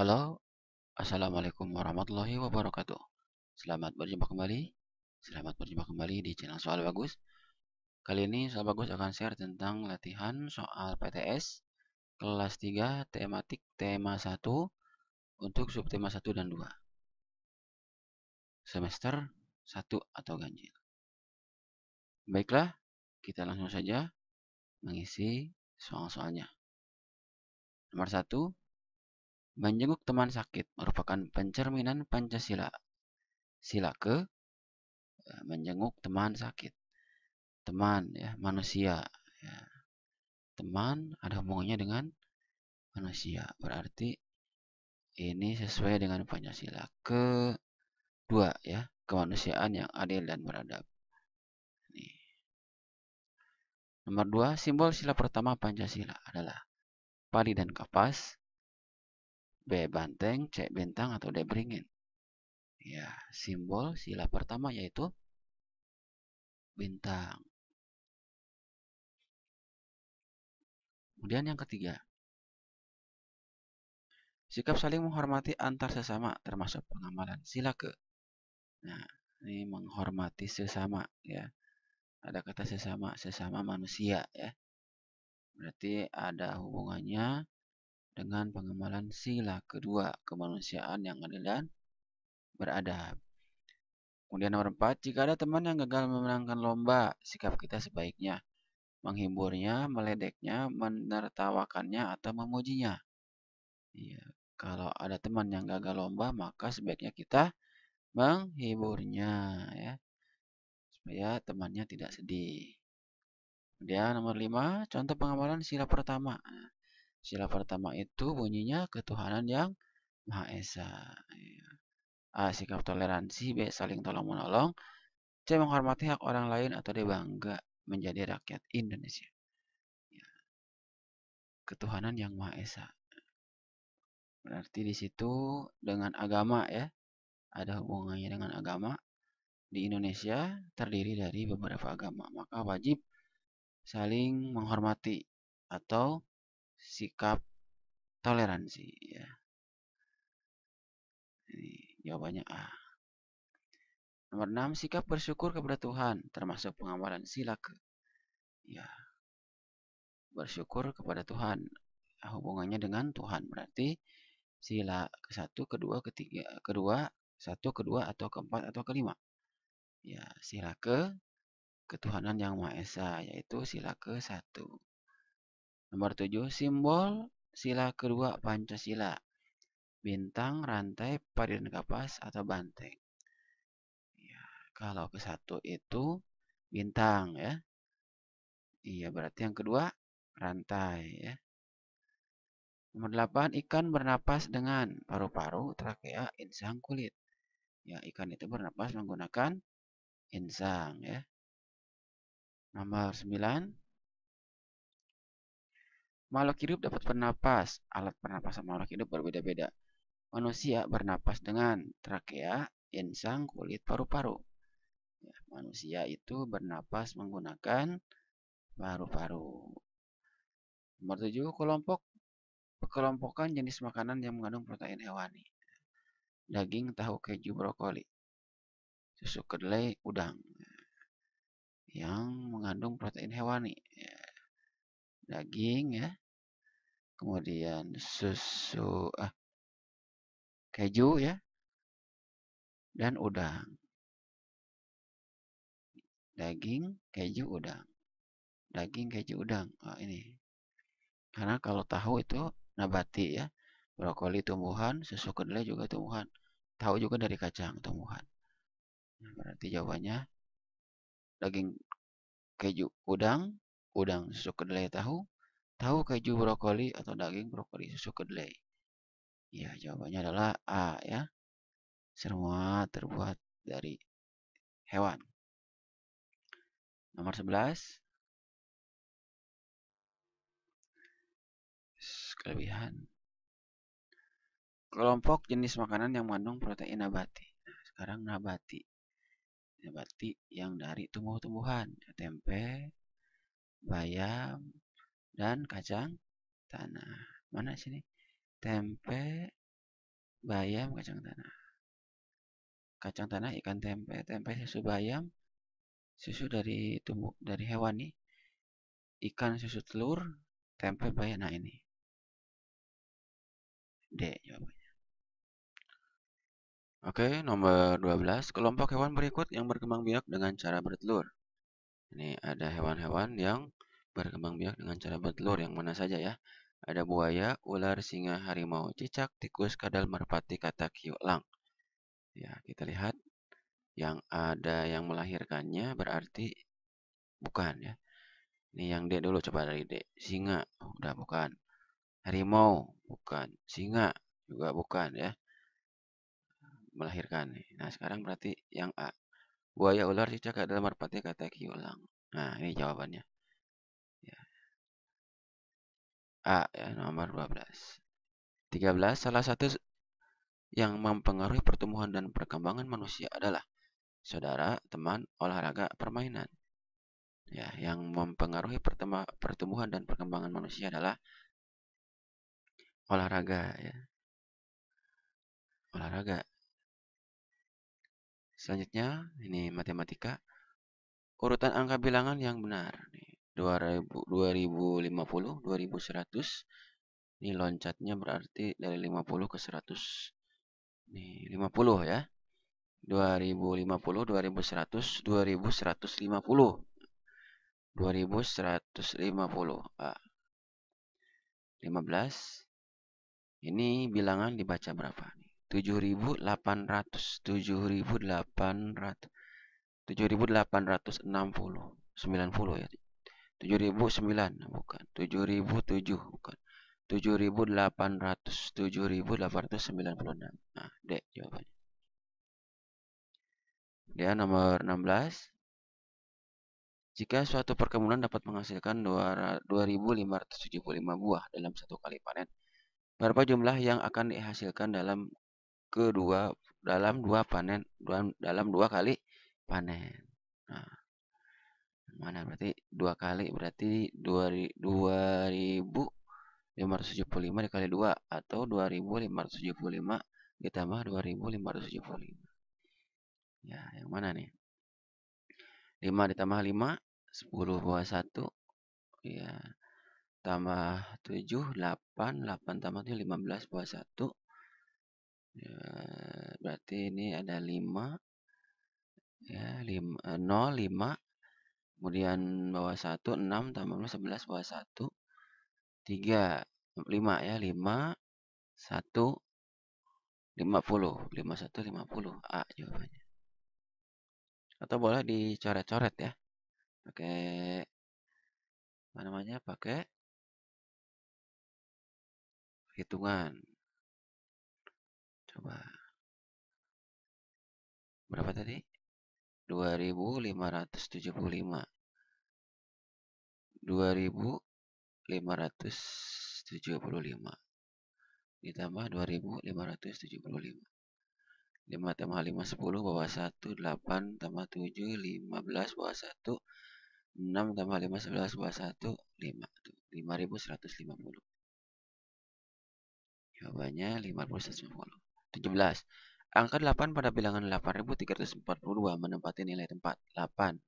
Halo, Assalamualaikum warahmatullahi wabarakatuh. Selamat berjumpa kembali. Selamat berjumpa kembali di channel Soal Bagus. Kali ini Soal Bagus akan share tentang latihan soal PTS kelas 3 tematik tema 1 untuk subtema 1 dan 2. Semester 1 atau ganjil. Baiklah, kita langsung saja mengisi soal-soalnya. Nomor 1, Menjenguk teman sakit merupakan pencerminan Pancasila. Sila ke eh, menjenguk teman sakit. Teman ya, manusia ya. Teman ada hubungannya dengan manusia. Berarti ini sesuai dengan Pancasila ke dua ya, kemanusiaan yang adil dan beradab. Nih. Nomor dua, simbol sila pertama Pancasila adalah padi dan kapas B. Banteng, C. Bintang, atau D. Beringin. Ya, simbol sila pertama yaitu bintang. Kemudian yang ketiga, sikap saling menghormati antar sesama termasuk pengamalan. Sila ke. Nah, ini menghormati sesama ya. Ada kata sesama, sesama manusia ya. Berarti ada hubungannya dengan pengamalan sila kedua kemanusiaan yang adil dan beradab. Kemudian nomor empat, jika ada teman yang gagal memenangkan lomba, sikap kita sebaiknya menghiburnya, meledeknya, menertawakannya, atau memujinya. Ya, kalau ada teman yang gagal lomba, maka sebaiknya kita menghiburnya, ya, supaya temannya tidak sedih. Kemudian nomor lima, contoh pengamalan sila pertama. Sila pertama itu bunyinya ketuhanan yang Maha Esa. A. Iya. Ah, sikap toleransi. B. Saling tolong-menolong. C. Menghormati hak orang lain atau dibangga Bangga menjadi rakyat Indonesia. Ya. Ketuhanan yang Maha Esa. Berarti di situ dengan agama ya. Ada hubungannya dengan agama. Di Indonesia terdiri dari beberapa agama. Maka wajib saling menghormati atau sikap toleransi ya. Ini jawabannya A. Nomor 6 sikap bersyukur kepada Tuhan termasuk pengamalan sila ke ya. Bersyukur kepada Tuhan hubungannya dengan Tuhan berarti sila ke satu, kedua, ketiga, kedua, satu, kedua atau keempat atau kelima. Ya, sila ke ketuhanan yang Maha Esa yaitu sila ke satu. Nomor 7, simbol sila kedua Pancasila. Bintang, rantai, padan kapas, atau banteng. Ya, kalau ke satu itu bintang ya. Iya, berarti yang kedua rantai ya. Nomor 8, ikan bernapas dengan paru-paru, trakea, insang, kulit. Ya, ikan itu bernapas menggunakan insang ya. Nomor 9, Makhluk hidup dapat bernapas. Alat pernapasan makhluk hidup berbeda-beda. Manusia bernapas dengan trakea, insang, kulit, paru-paru. Ya, manusia itu bernapas menggunakan paru-paru. Nomor tujuh, kelompok Pekelompokan jenis makanan yang mengandung protein hewani. Daging, tahu, keju, brokoli. Susu kedelai, udang. Ya, yang mengandung protein hewani daging ya kemudian susu ah, keju ya dan udang daging keju udang daging keju udang oh, ini karena kalau tahu itu nabati ya brokoli tumbuhan susu kedelai juga tumbuhan tahu juga dari kacang tumbuhan nah, berarti jawabannya daging keju udang udang, susu kedelai, tahu, tahu, keju, brokoli, atau daging, brokoli, susu kedelai. Ya, jawabannya adalah A ya. Semua terbuat dari hewan. Nomor 11. Kelebihan. Kelompok jenis makanan yang mengandung protein nabati. Nah, sekarang nabati. Nabati yang dari tumbuh-tumbuhan. Tempe, bayam, dan kacang tanah. Mana sini? Tempe, bayam, kacang tanah. Kacang tanah, ikan tempe, tempe susu bayam, susu dari tumbuh dari hewan nih, ikan susu telur, tempe bayam. Nah ini. D jawabannya. Oke, nomor 12. Kelompok hewan berikut yang berkembang biak dengan cara bertelur. Ini ada hewan-hewan yang berkembang biak dengan cara bertelur yang mana saja ya. Ada buaya, ular, singa, harimau, cicak, tikus, kadal, merpati, katak, hiu, lang. Ya, kita lihat yang ada yang melahirkannya berarti bukan ya. Ini yang D dulu coba dari D. Singa, udah bukan. Harimau, bukan. Singa juga bukan ya. Melahirkan. Nah, sekarang berarti yang A. Buaya ular cicak adalah merpati kata ulang. Nah, ini jawabannya. Ya. A ya, nomor 12. 13 salah satu yang mempengaruhi pertumbuhan dan perkembangan manusia adalah saudara, teman, olahraga, permainan. Ya, yang mempengaruhi pertumbuhan dan perkembangan manusia adalah olahraga ya. Olahraga Selanjutnya, ini matematika. Urutan angka bilangan yang benar. 2000, 2050, 2100. Ini loncatnya berarti dari 50 ke 100. Ini 50 ya. 2050, 2100, 2150. 2150. Ah. 15. Ini bilangan dibaca berapa? tujuh ribu delapan ratus tujuh ribu delapan ratus tujuh ribu delapan ratus enam puluh sembilan puluh ya tujuh ribu sembilan bukan tujuh ribu tujuh bukan tujuh ribu delapan ratus tujuh ribu delapan ratus sembilan puluh enam nah D jawabannya dia ya, nomor enam belas jika suatu perkebunan dapat menghasilkan dua ribu lima ratus tujuh puluh lima buah dalam satu kali panen, berapa jumlah yang akan dihasilkan dalam kedua dalam dua panen dalam, dalam dua kali panen. Nah, mana berarti dua kali berarti dua ribu lima ratus tujuh puluh lima dikali dua atau dua ribu lima ratus tujuh puluh lima ditambah dua ribu lima ratus tujuh puluh lima Ya, yang mana nih? lima ditambah 5 10 buah 1 ya tambah tujuh 8 8 tambah lima belas buah satu Ya, berarti ini ada 5 ya 5 0 5 kemudian bawah 1 6 tambah 11 bawah 1 3 5 ya 5 1 50 51 50 A jawabannya atau boleh dicoret-coret ya pakai apa namanya pakai hitungan Coba. Berapa tadi? 2575. 2575. Ditambah 2575. 5 tambah 5 10 bawah 1 8 tambah 7 15 bawah 1 6 tambah 5 11 bawah 1 5 5150 jawabannya 5150 17. Angka 8 pada bilangan 8342 menempati nilai tempat 8.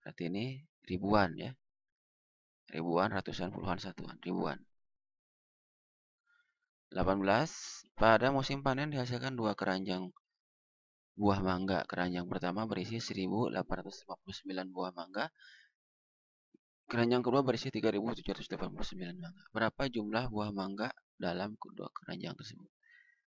Berarti ini ribuan ya. Ribuan, ratusan, puluhan, satuan, ribuan. 18. Pada musim panen dihasilkan dua keranjang buah mangga. Keranjang pertama berisi 1859 buah mangga. Keranjang kedua berisi 3789 mangga. Berapa jumlah buah mangga dalam kedua keranjang tersebut?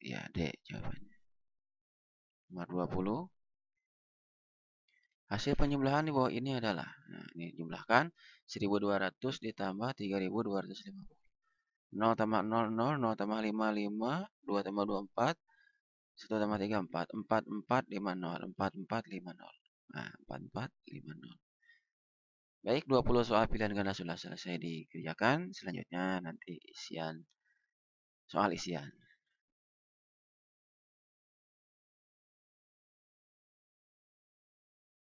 Ya, D jawabannya. Nomor 20. Hasil penjumlahan di bawah ini adalah, nah ini jumlahkan 1200 ditambah 3250. 0 tambah 0, 0, 0 tambah 5, 5, 2 tambah 2, 4, 1 tambah 3, 4, 4, 4, 5, 0, 4, 4, 5, 0. Nah, 4, 4, 5, 0. Baik, 20 soal pilihan ganda sudah selesai dikerjakan. Selanjutnya nanti isian, soal isian.